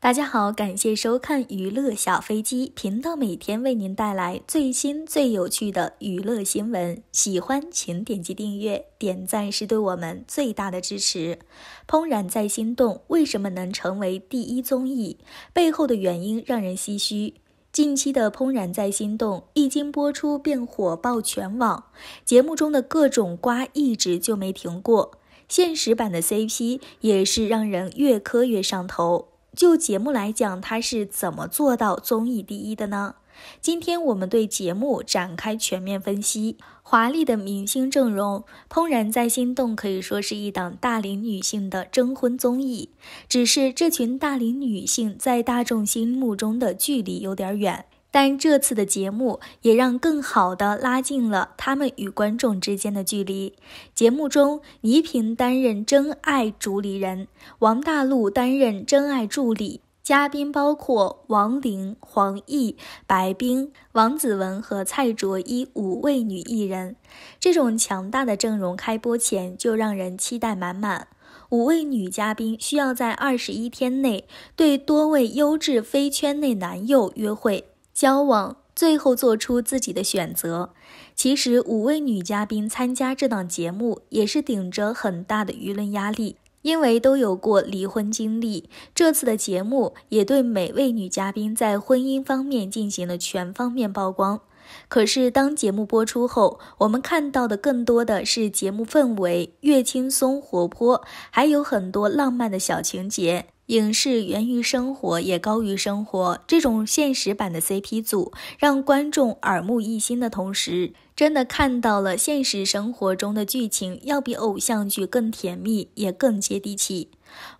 大家好，感谢收看娱乐小飞机频道，每天为您带来最新最有趣的娱乐新闻。喜欢请点击订阅、点赞，是对我们最大的支持。怦然在心动，为什么能成为第一综艺？背后的原因让人唏嘘。近期的《怦然在心动》一经播出便火爆全网，节目中的各种瓜一直就没停过，现实版的 CP 也是让人越磕越上头。就节目来讲，他是怎么做到综艺第一的呢？今天我们对节目展开全面分析。华丽的明星阵容，《怦然在心动》可以说是一档大龄女性的征婚综艺。只是这群大龄女性在大众心目中的距离有点远，但这次的节目也让更好的拉近了她们与观众之间的距离。节目中，倪萍担任真爱主理人，王大陆担任真爱助理。嘉宾包括王玲、黄奕、白冰、王子文和蔡卓依五位女艺人。这种强大的阵容，开播前就让人期待满满。五位女嘉宾需要在二十一天内对多位优质非圈内男友约会、交往，最后做出自己的选择。其实，五位女嘉宾参加这档节目也是顶着很大的舆论压力。因为都有过离婚经历，这次的节目也对每位女嘉宾在婚姻方面进行了全方面曝光。可是，当节目播出后，我们看到的更多的是节目氛围越轻松活泼，还有很多浪漫的小情节。影视源于生活，也高于生活。这种现实版的 CP 组，让观众耳目一新的同时，真的看到了现实生活中的剧情要比偶像剧更甜蜜，也更接地气。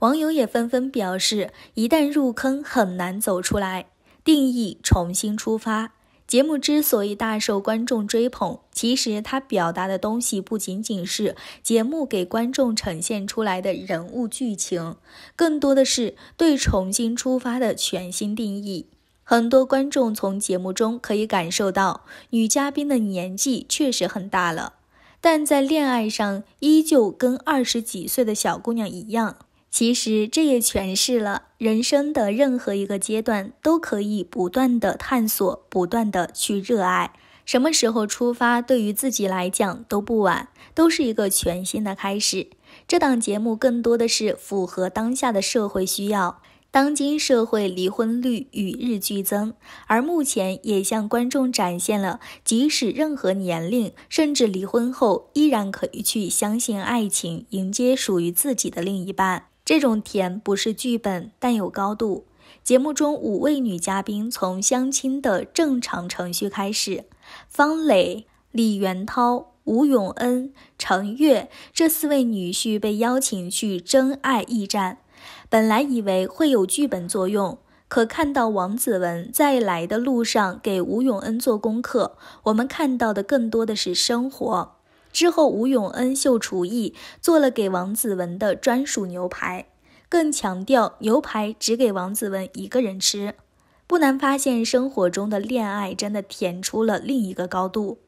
网友也纷纷表示，一旦入坑，很难走出来。定义重新出发。节目之所以大受观众追捧，其实它表达的东西不仅仅是节目给观众呈现出来的人物剧情，更多的是对重新出发的全新定义。很多观众从节目中可以感受到，女嘉宾的年纪确实很大了，但在恋爱上依旧跟二十几岁的小姑娘一样。其实这也诠释了人生的任何一个阶段都可以不断的探索，不断的去热爱。什么时候出发，对于自己来讲都不晚，都是一个全新的开始。这档节目更多的是符合当下的社会需要。当今社会离婚率与日俱增，而目前也向观众展现了，即使任何年龄，甚至离婚后，依然可以去相信爱情，迎接属于自己的另一半。这种甜不是剧本，但有高度。节目中五位女嘉宾从相亲的正常程序开始，方磊、李元涛、吴永恩、程月这四位女婿被邀请去真爱驿站。本来以为会有剧本作用，可看到王子文在来的路上给吴永恩做功课，我们看到的更多的是生活。之后，吴永恩秀厨艺做了给王子文的专属牛排，更强调牛排只给王子文一个人吃。不难发现，生活中的恋爱真的舔出了另一个高度。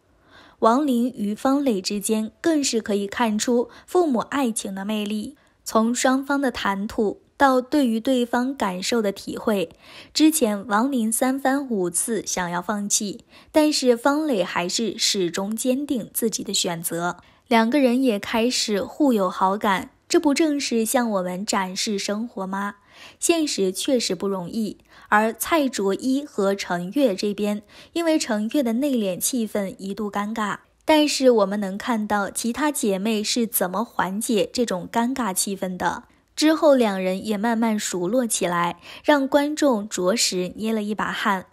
王林与方磊之间更是可以看出父母爱情的魅力。从双方的谈吐到对于对方感受的体会，之前王林三番五次想要放弃，但是方磊还是始终坚定自己的选择，两个人也开始互有好感，这不正是向我们展示生活吗？现实确实不容易，而蔡卓依和陈悦这边，因为陈悦的内敛，气氛一度尴尬。但是我们能看到其他姐妹是怎么缓解这种尴尬气氛的。之后两人也慢慢熟络起来，让观众着实捏了一把汗。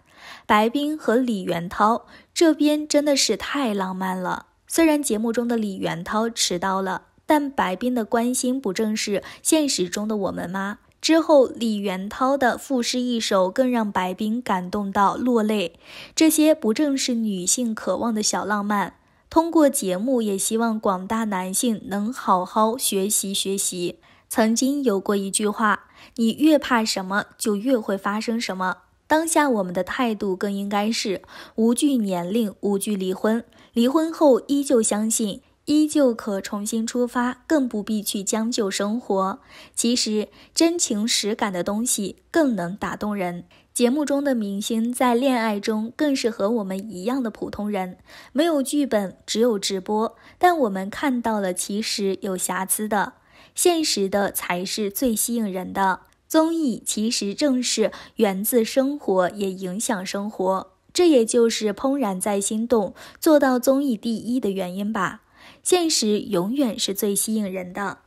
白冰和李元涛这边真的是太浪漫了。虽然节目中的李元涛迟到了，但白冰的关心不正是现实中的我们吗？之后李元涛的赋诗一首更让白冰感动到落泪。这些不正是女性渴望的小浪漫？通过节目，也希望广大男性能好好学习学习。曾经有过一句话：“你越怕什么，就越会发生什么。”当下我们的态度更应该是：无惧年龄，无惧离婚，离婚后依旧相信。依旧可重新出发，更不必去将就生活。其实真情实感的东西更能打动人。节目中的明星在恋爱中更是和我们一样的普通人，没有剧本，只有直播。但我们看到了，其实有瑕疵的，现实的才是最吸引人的。综艺其实正是源自生活，也影响生活。这也就是怦然在心动做到综艺第一的原因吧。现实永远是最吸引人的。